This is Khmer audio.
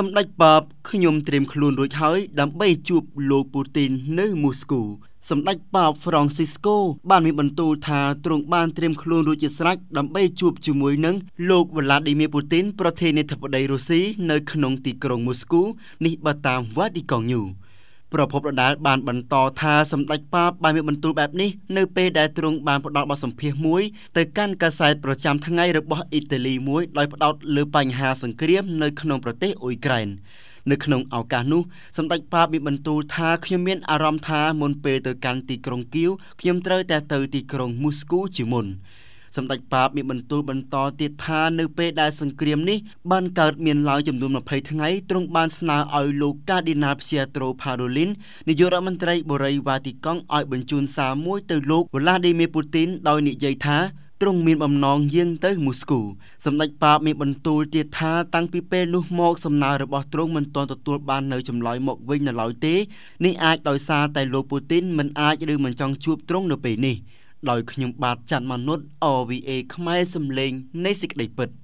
សម្ដេចបបខ្ញុំត្រៀមខ្លួនរួចហើយដើម្បីជួបលោកពូទីននៅមូស្គូ សម្ដេចប៉ាបហ្វ្រង់ស៊ីស្កូបានមានបន្ទូលថាទ្រង់បានត្រៀមខ្លួនរួចជាស្រេចដើម្បីជួបជាមួយនឹងលោកវ្លាឌីមៀពូទីនប្រធានាធិបតីរុស្ស៊ីនៅក្នុងទីក្រុងមូស្គូនេះបើតាម Vatican News ប្រពន្ធដដែលបានបន្តថាសម្ដេចប៉ាបបានមានបន្ទូលបែបនេះនៅពេលដែលទ្រង់បានផ្ដល់បទសម្ភាសន៍មួយទៅកាន់កាសែតប្រចាំថ្ងៃរបស់អ៊ីតាលីមួយដោយផ្ដោតលើបញ្ហាសង្គ្រាមនៅក្នុងប្រទេសអ៊ុយក្រែននៅក្នុងឱកាសនោះសម្ដេចប៉ាបមានបន្ទូលថាខ្ញុំមានអារម្មណ៍ថាមុនពេលទៅកាន់ទីក្រុងគៀវខ្ញុំត្រូវតែទៅទីក្រុងមូស្គូជាមុនសម្ដេចបាបមានបន្ទូលបន្តទៀតថានៅពេលដែលសង្គ្រាមនេះបានកើតមានឡើងចំនួន20ថ្ងៃទ្រង់បានស្នើឲ្យលោកកាឌីណាលព្យាត្រូផារូលីននាយករដ្ឋមន្ត្រីបូរីវ៉ាទីកង់ឲ្យបញ្ជូនសារមួយទៅលោកវ្លាឌីមៀពូទីនដោយនិយាយថាទ្រង់មានបំណងយាងទៅមូស្គូសម្ដេចបាបមានបន្ទូលទៀតថាតាំងពីពេលនោះមកសំណើរបស់ទ្រង់មិនទាន់ទទួលបាននៅចម្លើយមកវិញនៅឡើយទេនេះអាចដោយសារតែលោកពូទីនមិនអាចឬមិនចង់ជួបទ្រង់នៅពេលនេះ។ដោយខ្ញុំបាទច័ន្ទមនុษย์ OVA ខ្មែរសំឡេងនៃសេចក្តីពិត។